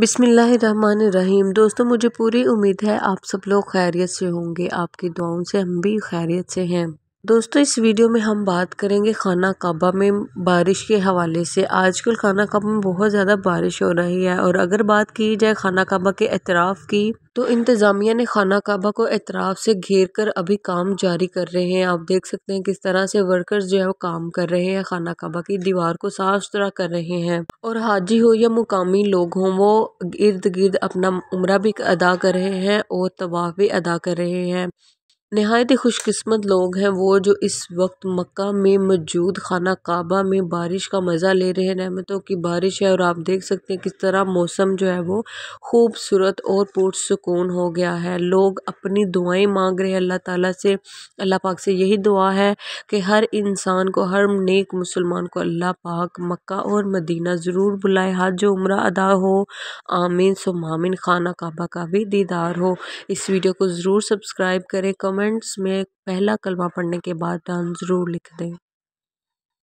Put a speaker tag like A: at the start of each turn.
A: बिसमीम दोस्तों मुझे पूरी उम्मीद है आप सब लोग खैरियत से होंगे आपकी दुआओं से हम भी खैरियत से हैं दोस्तों इस वीडियो में हम बात करेंगे खाना काबा में बारिश के हवाले से आजकल खाना काबा में बहुत ज़्यादा बारिश हो रही है और अगर बात की जाए खाना काबा के एतराफ़ की तो इंतज़ामिया ने खाना काबा को एतराफ़ से घेर कर अभी काम जारी कर रहे हैं आप देख सकते हैं किस तरह से वर्कर्स जो है वो काम कर रहे हैं खाना काबा की दीवार को साफ सुथरा कर रहे हैं और हाजी हो या मुकामी लोग हों वो इर्द गिर्द अपना उम्र भी अदा कर रहे हैं और तवाफ़ भी अदा कर रहे हैं नहायत ही लोग हैं वो जो इस वक्त मक्का में मौजूद खाना काबा में बारिश का मज़ा ले रहे हैं नहमतों की बारिश है और आप देख सकते हैं किस तरह मौसम जो है वो खूबसूरत और पुरसकून हो गया है लोग अपनी दुआएं मांग रहे हैं अल्लाह ताला से अल्लाह पाक से यही दुआ है कि हर इंसान को हर नेक मुसलमान को अल्लाह पाक मक्का और मदीना ज़रूर बुलाए हाथ जो उम्र अदा हो आमीन मामिन खाना काबा का भी दीदार हो इस वीडियो को ज़रूर सब्सक्राइब करें कमेंट कमेंट्स में पहला कलमा पढ़ने के बाद डांस जरूर लिख दें